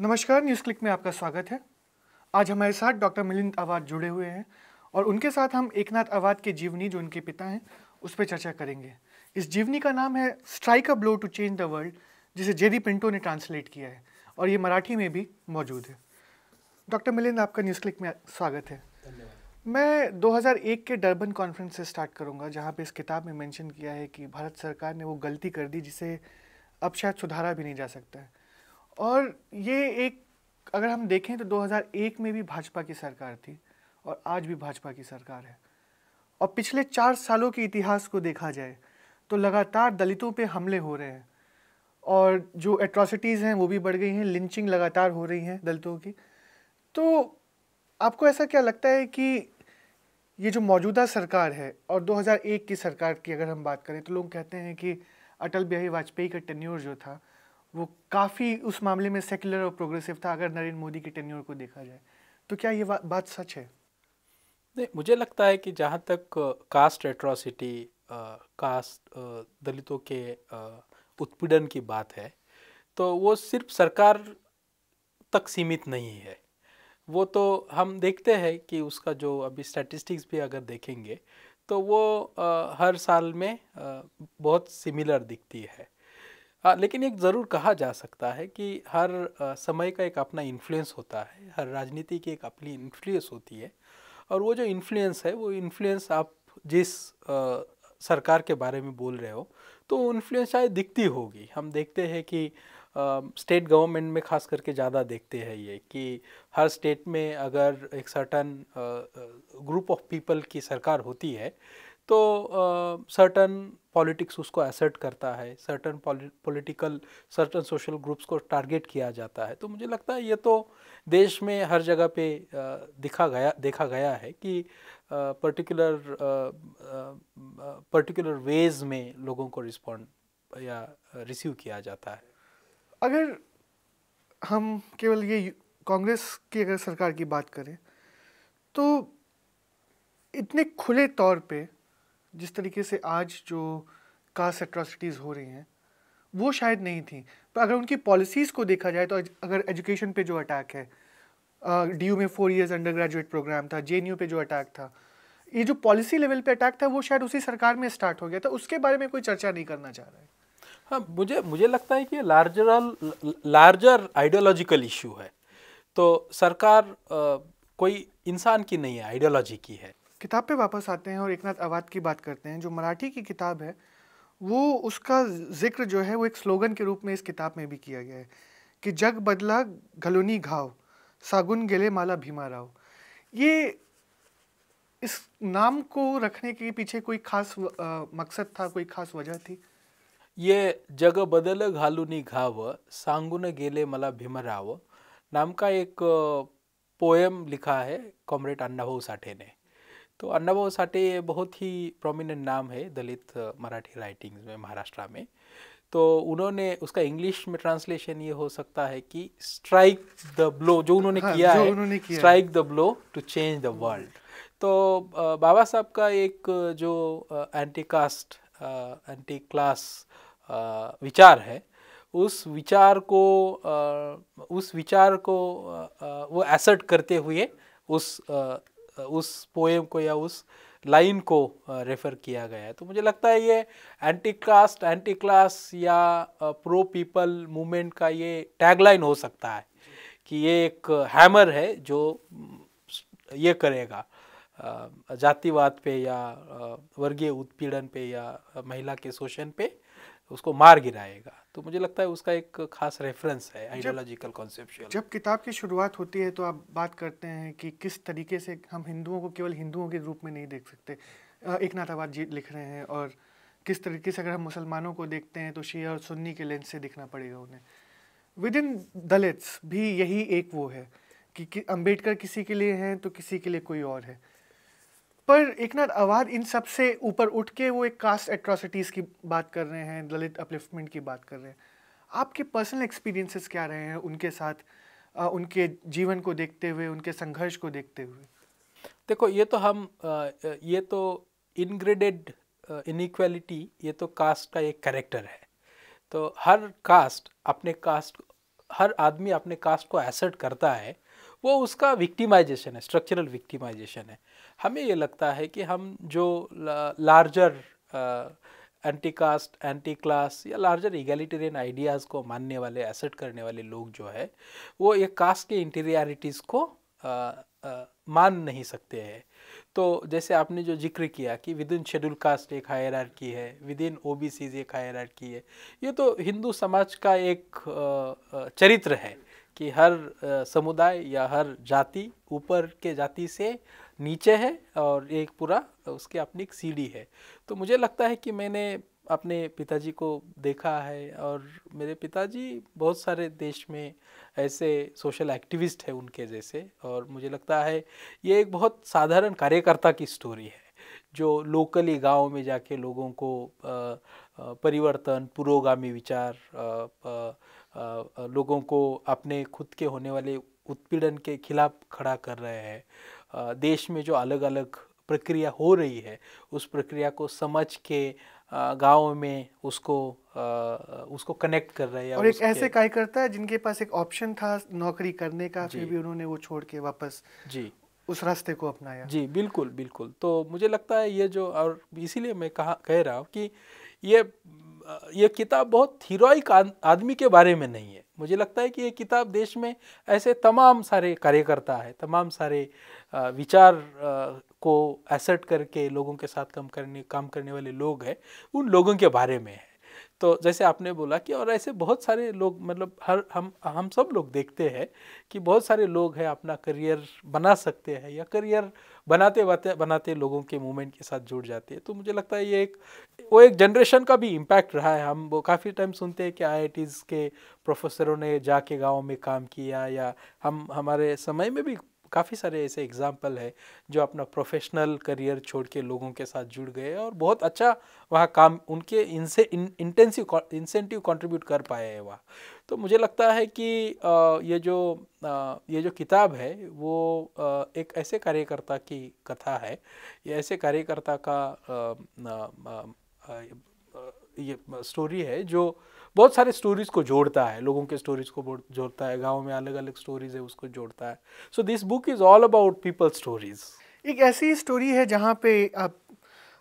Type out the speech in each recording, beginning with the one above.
नमस्कार news click में आपका स्वागत है आज हमारे साथ डॉक्टर मिलिंद आवाद जुड़े हुए हैं और उनके साथ हम एक नाथ आवाद के जीवनी जो उनके पिता हैं उस पर चर्चा करेंगे इस जीवनी का नाम है strike a blow to change the world जिसे जेडी पिंटो ने ट्रांसलेट किया है और ये मराठी में भी मौजूद है डॉक्टर मिलिंद आपका न्यूज़ क्लिक में स्वागत है मैं 2001 के डरबन कॉन्फ्रेंस से स्टार्ट करूंगा जहां पे इस किताब में मेंशन किया है कि भारत सरकार ने वो गलती कर दी जिसे अब शायद सुधारा भी नहीं जा सकता है और ये एक अगर हम देखें तो 2001 में भी भाजपा की सरकार थी और आज भी भाजपा की सरकार है और पिछले चार सालों के इतिहास को देखा जाए तो लगातार दलितों पे हमले हो रहे हैं और जो एट्रॉसिटीज़ हैं वो भी बढ़ गई हैं लिंचिंग लगातार हो रही हैं दलितों की तो आपको ऐसा क्या लगता है कि ये जो मौजूदा सरकार है और 2001 की सरकार की अगर हम बात करें तो लोग कहते हैं कि अटल बिहारी वाजपेयी का टेन्योर जो था वो काफ़ी उस मामले में सेकुलर और प्रोग्रेसिव था अगर नरेंद्र मोदी के टेन्योर को देखा जाए तो क्या ये बात सच है नहीं मुझे लगता है कि जहाँ तक कास्ट एट्रॉसिटी कास्ट दलितों के उत्पीड़न की बात है तो वो सिर्फ सरकार तक सीमित नहीं है वो तो हम देखते हैं कि उसका जो अभी स्टैटिस्टिक्स भी अगर देखेंगे तो वो आ, हर साल में आ, बहुत सिमिलर दिखती है आ, हाँ, लेकिन एक ज़रूर कहा जा सकता है कि हर आ, समय का एक अपना इन्फ्लुएंस होता है हर राजनीति की एक अपनी इन्फ्लुएंस होती है और वो जो इन्फ्लुएंस है वो इन्फ्लुएंस आप जिस आ, सरकार के बारे में बोल रहे हो तो इन्फ्लुएंस शायद दिखती होगी हम देखते हैं कि स्टेट गवर्नमेंट में खास करके ज़्यादा देखते हैं ये कि हर स्टेट में अगर एक सर्टन ग्रुप ऑफ पीपल की सरकार होती है तो सर्टन पॉलिटिक्स उसको एसर्ट करता है certain political certain social groups को टारगेट किया जाता है तो मुझे लगता है ये तो देश में हर जगह पे दिखा गया देखा गया है कि पर्टिकुलर पर्टिकुलर वेज में लोगों को रिस्पॉन्ड या रिसीव किया जाता है अगर हम केवल ये कांग्रेस की अगर सरकार की बात करें तो इतने खुले तौर पे जिस तरीके से आज जो कास्ट एट्रॉसिटीज़ हो रही हैं वो शायद नहीं थी पर अगर उनकी पॉलिसीज़ को देखा जाए तो अगर एजुकेशन पे जो अटैक है डी यू में four years undergraduate programme था जे पे जो अटैक था ये जो पॉलिसी लेवल पे अटैक था वो शायद उसी सरकार में स्टार्ट हो गया था उसके बारे में कोई चर्चा नहीं करना चाह रहा है हाँ मुझे मुझे लगता है कि लार्जर लार्जर आइडियोलॉजिकल इशू है तो सरकार आ, कोई इंसान की नहीं है आइडियोलॉजी की है किताब पे वापस आते हैं और एक नाथ आवाद की बात करते हैं जो मराठी की किताब है वो उसका जिक्र जो है वो एक स्लोगन के रूप में इस किताब में भी किया गया है कि जग बदला घलोनी घाव सागुन गेले माला भीमा राव ये इस नाम को रखने के पीछे कोई खास मकसद था कोई खास वजह थी ये जग बदल घालूनी घाव सांगुन गेले मला भीमराव नाम का एक पोएम लिखा है कॉमरेड अन्नाभा साठे ने तो अन्नाभाऊ साठे बहुत ही प्रोमिनेंट नाम है दलित मराठी राइटिंग्स में महाराष्ट्र में तो उन्होंने उसका इंग्लिश में ट्रांसलेशन ये हो सकता है कि स्ट्राइक द ब्लो जो उन्होंने हाँ, किया जो है उन्होंने strike the blow to change the world तो बाबा साहब का एक जो एंटी कास्ट एंटी क्लास विचार है उस विचार को आ, उस विचार को आ, वो एसर्ट करते हुए उस उस पोएम को या उस लाइन को रेफ़र किया गया है तो मुझे लगता है ये एंटी कास्ट एंटी क्लास या प्रो पीपल मूवमेंट का ये टैगलाइन हो सकता है कि ये एक हैमर है जो ये करेगा जातिवाद पे या वर्गीय उत्पीड़न पे या महिला के शोषण पे उसको मार गिराएगा तो मुझे लगता है उसका एक खास रेफरेंस है आइडियोलॉजिकल कॉन्सेप्चुअल जब किताब की शुरुआत होती है तो आप बात करते हैं कि किस तरीके से हम हिंदुओं को केवल हिंदुओं के रूप में नहीं देख सकते एक नाथाबाद जी लिख रहे हैं और किस तरीके से अगर हम मुसलमानों को देखते हैं तो शिया और सुन्नी के लेंस से दिखना पड़ेगा उन्हें विद इन दलित्स भी यही एक वो है कि, कि अम्बेडकर किसी के लिए हैं तो किसी के लिए कोई और है पर एक नाथ आवाज इन सब से ऊपर उठ के वो एक कास्ट एट्रॉसिटीज़ की बात कर रहे हैं दलित अपलिफ्टमेंट की बात कर रहे हैं आपके पर्सनल एक्सपीरियंसेस क्या रहे हैं उनके साथ आ, उनके जीवन को देखते हुए उनके संघर्ष को देखते हुए देखो ये तो हम आ, ये तो इनग्रेडेड इनिक्वेलिटी ये तो कास्ट का एक करेक्टर है तो हर कास्ट अपने कास्ट हर आदमी अपने कास्ट को एसर्ट करता है वो उसका विक्टिमाइजेशन है स्ट्रक्चरल विक्टिमाइजेशन है हमें ये लगता है कि हम जो larger anti caste anti class या लार्जर इगेलिटेरियन आइडियाज़ को मानने वाले एसेट करने वाले लोग जो है वो एक कास्ट के इंटीरियरिटीज़ को आ, आ, मान नहीं सकते हैं तो जैसे आपने जो जिक्र किया कि विद इन शेड्यूल कास्ट एक हायर की है within O B Cs एक हायर की है ये तो हिंदू समाज का एक चरित्र है कि हर समुदाय या हर जाति ऊपर के जाति से नीचे है और एक पूरा उसकी अपनी एक सीढ़ी है तो मुझे लगता है कि मैंने अपने पिताजी को देखा है और मेरे पिताजी बहुत सारे देश में ऐसे सोशल एक्टिविस्ट हैं उनके जैसे और मुझे लगता है ये एक बहुत साधारण कार्यकर्ता की स्टोरी है जो लोकली गांव में जाके लोगों को परिवर्तन पुरोगामी विचार लोगों को अपने खुद के होने वाले उत्पीड़न के खिलाफ खड़ा कर रहे हैं देश में जो अलग अलग प्रक्रिया हो रही है उस प्रक्रिया को समझ के गाँव में उसको उसको कनेक्ट कर रहे हैं और एक ऐसे कार्यकर्ता है जिनके पास एक ऑप्शन था नौकरी करने का फिर भी उन्होंने वो छोड़ के वापस जी उस रास्ते को अपनाया जी बिल्कुल बिल्कुल तो मुझे लगता है ये जो और इसीलिए मैं कहा कह रहा हूँ कि ये ये किताब बहुत थीरोइक आदमी के बारे में नहीं है मुझे लगता है कि ये किताब देश में ऐसे तमाम सारे कार्यकर्ता है तमाम सारे विचार को एसेट करके लोगों के साथ काम करने काम करने वाले लोग हैं उन लोगों के बारे में है तो जैसे आपने बोला कि और ऐसे बहुत सारे लोग मतलब हर हम हम सब लोग देखते हैं कि बहुत सारे लोग हैं अपना करियर बना सकते हैं या करियर बनाते बनाते बनाते लोगों के मूवमेंट के साथ जुड़ जाते हैं तो मुझे लगता है ये एक वो एक जनरेशन का भी इम्पैक्ट रहा है हम वो काफ़ी टाइम सुनते हैं कि आई के प्रोफेसरों ने जाके गाँव में काम किया या हम हमारे समय में भी काफ़ी सारे ऐसे एग्ज़ाम्पल है जो अपना प्रोफेशनल करियर छोड़ के लोगों के साथ जुड़ गए और बहुत अच्छा वहाँ काम उनके इनसे इन, इंटेंसिव इंसेंटिव कंट्रीब्यूट कर पाए हैं वहाँ तो मुझे लगता है कि ये जो ये जो किताब है वो एक ऐसे कार्यकर्ता की कथा है ये ऐसे कार्यकर्ता का ये स्टोरी है जो बहुत सारे स्टोरीज को जोड़ता है लोगों के स्टोरीज को जोड़ता है गांव में अलग अलग स्टोरीज है उसको जोड़ता है so this book is all about people stories एक ऐसी स्टोरी है जहाँ पे आप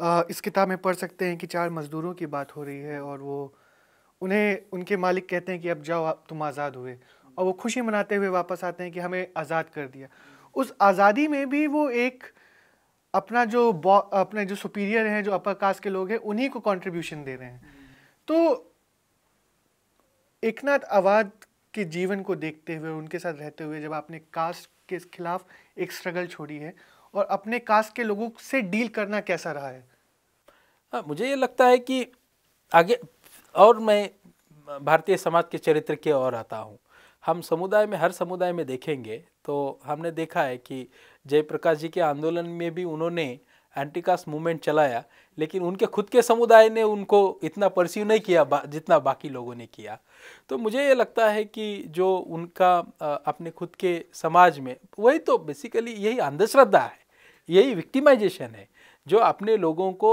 आ, इस किताब में पढ़ सकते हैं कि चार मज़दूरों की बात हो रही है और वो उन्हें उनके मालिक कहते हैं कि अब जाओ आप तुम आज़ाद हुए और वो खुशी मनाते हुए वापस आते हैं कि हमें आज़ाद कर दिया उस आज़ादी में भी वो एक अपना जो अपने जो सुपीरियर हैं जो अपर कास्ट के लोग हैं उन्हीं को कंट्रीब्यूशन दे रहे हैं तो एक नाथ आवाद के जीवन को देखते हुए उनके साथ रहते हुए जब आपने कास्ट के खिलाफ एक स्ट्रगल छोड़ी है और अपने कास्ट के लोगों से डील करना कैसा रहा है हाँ, मुझे ये लगता है कि आगे और मैं भारतीय समाज के चरित्र के और आता हूँ हम समुदाय में हर समुदाय में देखेंगे तो हमने देखा है कि जयप्रकाश जी के आंदोलन में भी उन्होंने एंटीकास्ट मूवमेंट चलाया लेकिन उनके खुद के समुदाय ने उनको इतना परस्यू नहीं किया बा, जितना बाकी लोगों ने किया तो मुझे ये लगता है कि जो उनका अपने खुद के समाज में वही तो बेसिकली यही अंधश्रद्धा है यही विक्टिमाइजेशन है जो अपने लोगों को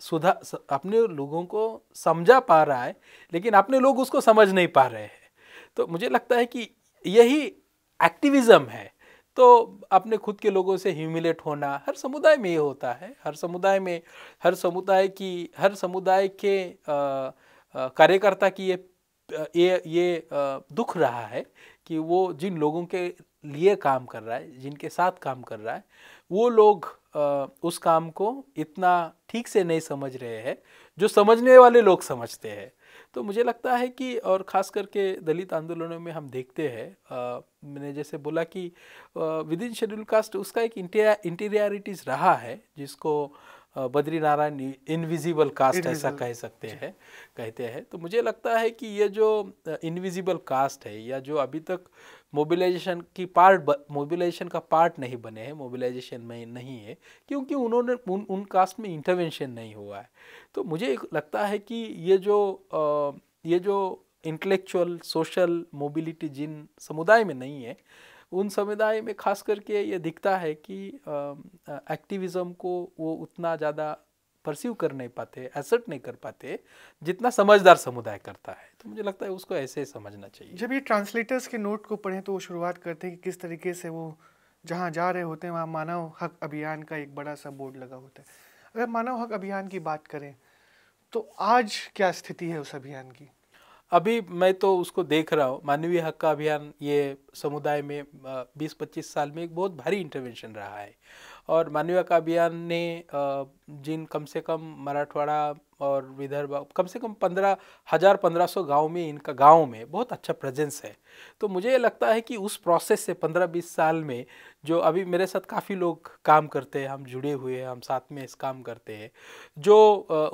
सुधा अपने लोगों को समझा पा रहा है लेकिन अपने लोग उसको समझ नहीं पा रहे हैं तो मुझे लगता है कि यही एक्टिविज़म है तो अपने खुद के लोगों से ह्यूमिलेट होना हर समुदाय में ये होता है हर समुदाय में हर समुदाय की हर समुदाय के कार्यकर्ता की ये ये ये दुख रहा है कि वो जिन लोगों के लिए काम कर रहा है जिनके साथ काम कर रहा है वो लोग उस काम को इतना ठीक से नहीं समझ रहे हैं जो समझने वाले लोग समझते हैं तो मुझे लगता है कि और ख़ास करके दलित आंदोलनों में हम देखते हैं मैंने जैसे बोला कि विद इन शेड्यूल कास्ट उसका एक इंटीरियरिटीज़ रहा है जिसको बद्री नारायण इनविजिबल कास्ट ऐसा कह सकते हैं कहते हैं तो मुझे लगता है कि ये जो इनविजिबल कास्ट है या जो अभी तक मोबिलाइजेशन की पार्ट मोबिलाइजेशन का पार्ट नहीं बने हैं मोबिलाइजेशन में नहीं है क्योंकि उन्होंने उन उन कास्ट में इंटरवेंशन नहीं हुआ है तो मुझे लगता है कि ये जो आ, ये जो इंटेलेक्चुअल सोशल मोबिलिटी जिन समुदाय में नहीं है उन समुदाय में खास करके ये दिखता है कि एक्टिविज़म को वो उतना ज़्यादा परसीव कर नहीं पाते एसर्ट नहीं कर पाते जितना समझदार समुदाय करता है तो मुझे लगता है उसको ऐसे ही समझना चाहिए जब ये ट्रांसलेटर्स के नोट को पढ़ें तो वो शुरुआत करते हैं कि किस तरीके से वो जहाँ जा रहे होते हैं वहाँ मानव हक अभियान का एक बड़ा सा बोर्ड लगा होता है अगर मानव हक अभियान की बात करें तो आज क्या स्थिति है उस अभियान की अभी मैं तो उसको देख रहा हूँ मानवीय हक का अभियान ये समुदाय में 20-25 साल में एक बहुत भारी इंटरवेंशन रहा है और मानवीय हक अभियान ने जिन कम से कम मराठवाड़ा और विदर्भ कम से कम पंद्रह हज़ार पंद्रह सौ गाँव में इनका गाँव में बहुत अच्छा प्रेजेंस है तो मुझे ये लगता है कि उस प्रोसेस से पंद्रह बीस साल में जो अभी मेरे साथ काफ़ी लोग काम करते हैं हम जुड़े हुए हैं हम साथ में इस काम करते हैं जो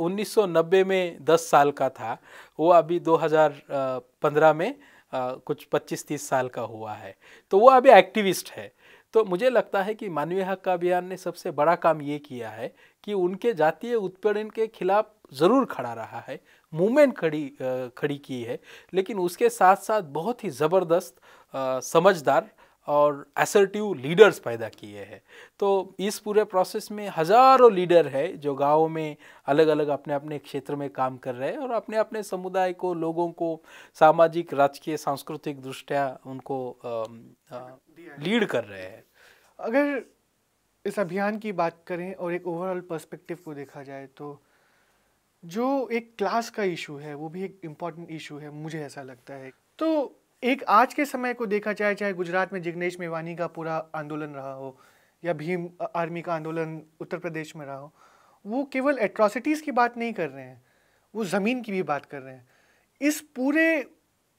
उन्नीस सौ नब्बे में दस साल का था वो अभी दो हज़ार पंद्रह में कुछ पच्चीस तीस साल का हुआ है तो वो अभी एक्टिविस्ट है तो मुझे लगता है कि मानवीय हक अभियान ने सबसे बड़ा काम ये किया है कि उनके जातीय उत्पीड़न के खिलाफ ज़रूर खड़ा रहा है मूवमेंट खड़ी खड़ी की है लेकिन उसके साथ साथ बहुत ही ज़बरदस्त समझदार और एसर्टिव लीडर्स पैदा किए हैं तो इस पूरे प्रोसेस में हजारों लीडर है जो गाँव में अलग अलग अपने अपने क्षेत्र में काम कर रहे हैं और अपने अपने समुदाय को लोगों को सामाजिक राजकीय सांस्कृतिक दृष्टिया उनको आ, आ, लीड कर रहे हैं अगर इस अभियान की बात करें और एक ओवरऑल पर्सपेक्टिव को देखा जाए तो जो एक क्लास का इशू है वो भी एक इम्पॉर्टेंट इशू है मुझे ऐसा लगता है तो एक आज के समय को देखा जाए चाहे गुजरात में जिग्नेश मेवानी का पूरा आंदोलन रहा हो या भीम आर्मी का आंदोलन उत्तर प्रदेश में रहा हो वो केवल एट्रॉसिटीज़ की बात नहीं कर रहे हैं वो ज़मीन की भी बात कर रहे हैं इस पूरे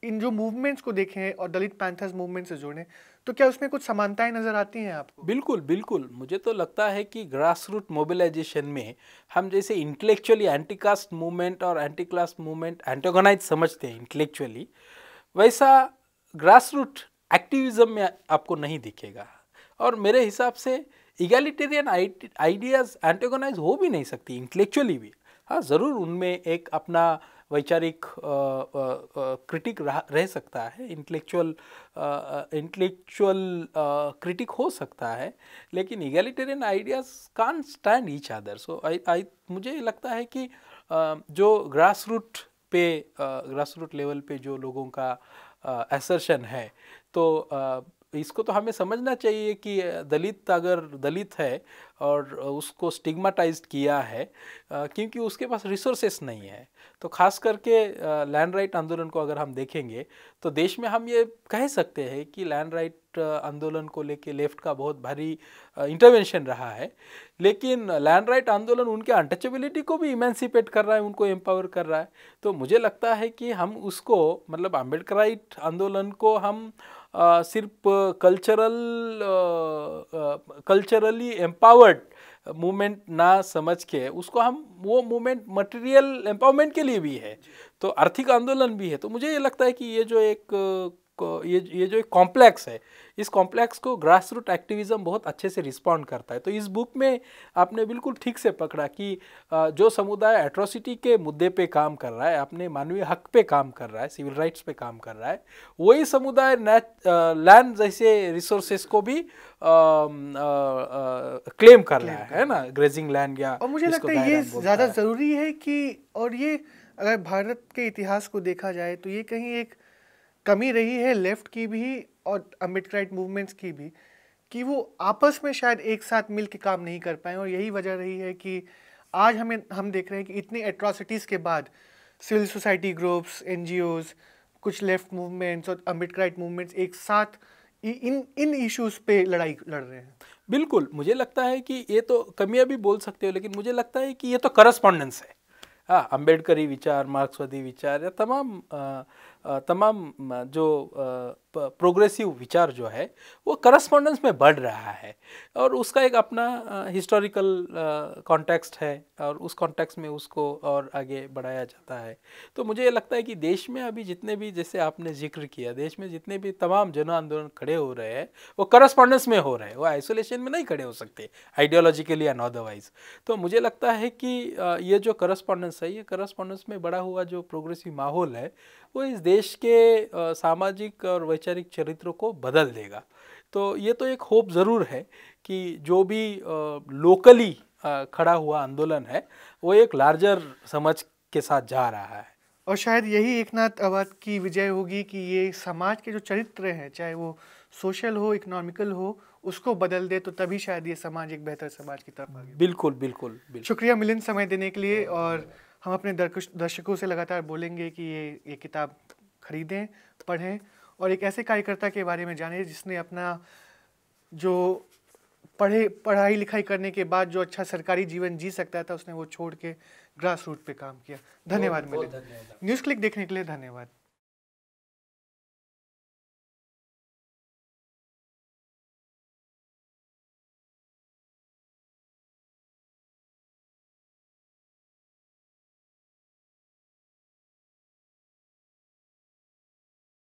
इन जो मूवमेंट्स को देखें और दलित पैंथर्स मूवमेंट से जोड़ें तो क्या उसमें कुछ समानताएं नज़र आती हैं आपको बिल्कुल बिल्कुल मुझे तो लगता है कि ग्रास रूट मोबिलाइजेशन में हम जैसे इंटेलेक्चुअली एंटी कास्ट मूवमेंट और एंटी क्लास मूवमेंट एंटोगनाइज समझते हैं इंटेलेक्चुअली वैसा ग्रास रूट एक्टिविज्म में आपको नहीं दिखेगा और मेरे हिसाब से इगेलिटेरियन आइडियाज़ एंटेगोनाइज हो भी नहीं सकती इंटेलेक्चुअली भी हाँ ज़रूर उनमें एक अपना वैचारिक क्रिटिक रह, रह सकता है इंटेलेक्चुअल इंटेलेक्चुअल क्रिटिक हो सकता है लेकिन egalitarian ideas can stand each other so I I मुझे लगता है कि जो ग्रास रूट पे ग्रास रूट लेवल पे जो लोगों का एसर्शन है तो इसको तो हमें समझना चाहिए कि दलित अगर दलित है और उसको स्टिग्माटाइज किया है क्योंकि उसके पास रिसोर्सेस नहीं है तो खास करके लैंड राइट आंदोलन को अगर हम देखेंगे तो देश में हम ये कह सकते हैं कि लैंड राइट आंदोलन को लेके लेफ्ट का बहुत भारी इंटरवेंशन रहा है लेकिन लैंड राइट आंदोलन उनके अनटचेबिलिटी को भी इमेंसिपेट कर रहा है उनको एम्पावर कर रहा है तो मुझे लगता है कि हम उसको मतलब अम्बेडकर आंदोलन को हम सिर्फ कल्चरल कल्चरली एम्पावर्ड मूवमेंट ना समझ के उसको हम वो मूवमेंट मटेरियल एम्पावरमेंट के लिए भी है तो आर्थिक आंदोलन भी है तो मुझे ये लगता है कि ये जो एक ये ये जो एक कॉम्प्लेक्स है इस कॉम्प्लेक्स को ग्रास रूट एक्टिविज़म बहुत अच्छे से रिस्पॉन्ड करता है तो इस बुक में आपने बिल्कुल ठीक से पकड़ा कि जो समुदाय एट्रोसिटी के मुद्दे पे काम कर रहा है अपने मानवीय हक पे काम कर रहा है सिविल राइट्स पे काम कर रहा है वही समुदाय लैंड जैसे रिसोर्सेस को भी क्लेम कर रहा है है ना ग्रेजिंग लैंड या और मुझे लगता है ये ज़्यादा ज़रूरी है कि और ये अगर भारत के इतिहास को देखा जाए तो ये कहीं एक कमी रही है लेफ्ट की भी और मिड राइट मूवमेंट्स की भी कि वो आपस में शायद एक साथ मिल के काम नहीं कर पाए और यही वजह रही है कि आज हमें हम देख रहे हैं कि इतनी एट्रॉसिटीज़ के बाद सिविल सोसाइटी ग्रुप्स एन कुछ लेफ्ट मूवमेंट्स और अम्बेडकर राइट मूवमेंट्स एक साथ इन इन इश्यूज पे लड़ाई लड़ रहे हैं बिल्कुल मुझे लगता है कि ये तो कमियाँ भी बोल सकते हो लेकिन मुझे लगता है कि ये तो करस्पॉन्डेंस है हाँ अम्बेडकरी विचार मार्क्सवादी विचार या तमाम आ, तमाम जो प्रोग्रेसिव विचार जो है वो करस्पॉन्डेंस में बढ़ रहा है और उसका एक अपना हिस्टोरिकल कॉन्टेक्स्ट है और उस कॉन्टेक्स्ट में उसको और आगे बढ़ाया जाता है तो मुझे ये लगता है कि देश में अभी जितने भी जैसे आपने जिक्र किया देश में जितने भी तमाम जन आंदोलन खड़े हो रहे हैं वो करस्पॉन्डेंस में हो रहे हैं वो आइसोलेशन में नहीं खड़े हो सकते आइडियोलॉजिकली एंड अदरवाइज तो मुझे लगता है कि ये जो करस्पॉन्डेंस है ये करस्पॉन्डेंस में बड़ा हुआ जो प्रोग्रेसिव माहौल है वो इस देश देश के सामाजिक और वैचारिक चरित्र को बदल देगा तो ये तो एक होप ज़रूर है कि जो भी लोकली खड़ा हुआ आंदोलन है वो एक लार्जर समझ के साथ जा रहा है और शायद यही एक नाथ आवाद की विजय होगी कि ये समाज के जो चरित्र हैं चाहे वो सोशल हो इकोनॉमिकल हो उसको बदल दे तो तभी शायद ये समाज एक बेहतर समाज की तरफ आगे बिल्कुल बिल्कुल, बिल्कुल। शुक्रिया मिलिंद समय देने के लिए और हम अपने दर्शकों से लगातार बोलेंगे कि ये ये किताब खरीदें पढ़ें और एक ऐसे कार्यकर्ता के बारे में जानें जिसने अपना जो पढ़े पढ़ाई लिखाई करने के बाद जो अच्छा सरकारी जीवन जी सकता था उसने वो छोड़ के ग्रास रूट पे काम किया धन्यवाद मिले न्यूज़ क्लिक देखने के लिए धन्यवाद